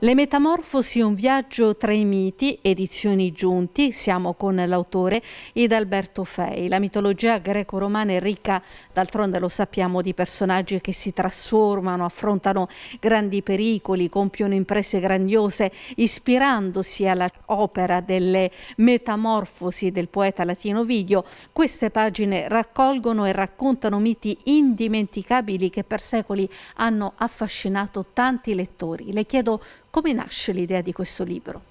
Le Metamorfosi, un viaggio tra i miti, edizioni giunti, siamo con l'autore ed Alberto Fei. La mitologia greco-romana è ricca, d'altronde lo sappiamo, di personaggi che si trasformano, affrontano grandi pericoli, compiono imprese grandiose, ispirandosi all'opera delle Metamorfosi del poeta latino Video. Queste pagine raccolgono e raccontano miti indimenticabili che per secoli hanno affascinato tanti lettori. Le chiedo come nasce l'idea di questo libro?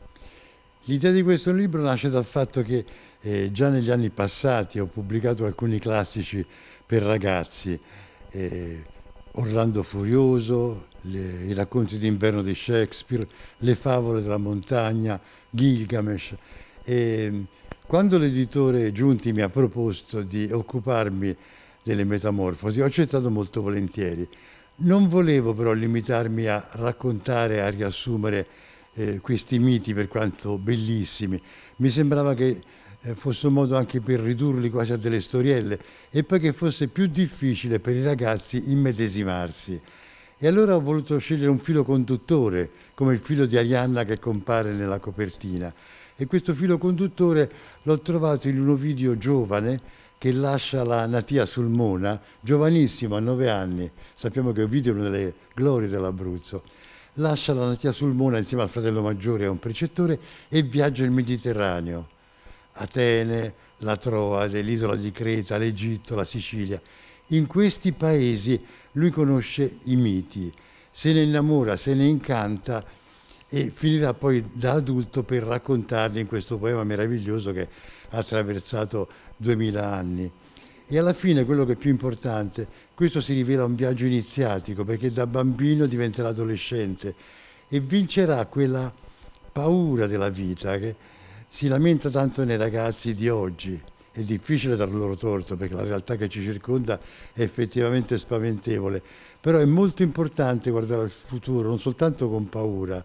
L'idea di questo libro nasce dal fatto che eh, già negli anni passati ho pubblicato alcuni classici per ragazzi, eh, Orlando Furioso, le, i racconti d'inverno di Shakespeare, le favole della montagna, Gilgamesh. E, quando l'editore Giunti mi ha proposto di occuparmi delle metamorfosi, ho accettato molto volentieri non volevo però limitarmi a raccontare, a riassumere eh, questi miti per quanto bellissimi. Mi sembrava che eh, fosse un modo anche per ridurli quasi a delle storielle e poi che fosse più difficile per i ragazzi immedesimarsi. E allora ho voluto scegliere un filo conduttore, come il filo di Arianna che compare nella copertina. E questo filo conduttore l'ho trovato in uno video giovane che lascia la natia Sulmona, giovanissimo a nove anni, sappiamo che Ovidio è una delle glorie dell'Abruzzo, lascia la natia Sulmona insieme al fratello maggiore e a un precettore e viaggia il Mediterraneo, Atene, la Troade, l'isola di Creta, l'Egitto, la Sicilia. In questi paesi lui conosce i miti, se ne innamora, se ne incanta e finirà poi da adulto per raccontarli in questo poema meraviglioso che ha attraversato duemila anni. E alla fine quello che è più importante, questo si rivela un viaggio iniziatico perché da bambino diventerà adolescente e vincerà quella paura della vita che si lamenta tanto nei ragazzi di oggi. È difficile dar loro torto perché la realtà che ci circonda è effettivamente spaventevole, però è molto importante guardare al futuro non soltanto con paura,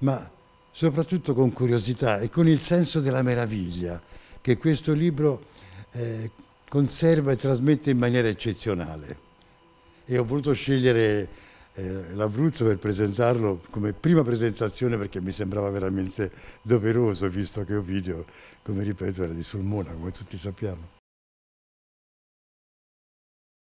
ma soprattutto con curiosità e con il senso della meraviglia che questo libro eh, conserva e trasmette in maniera eccezionale. E ho voluto scegliere eh, l'Abruzzo per presentarlo come prima presentazione perché mi sembrava veramente doveroso, visto che Ovidio, come ripeto, era di Sulmona, come tutti sappiamo.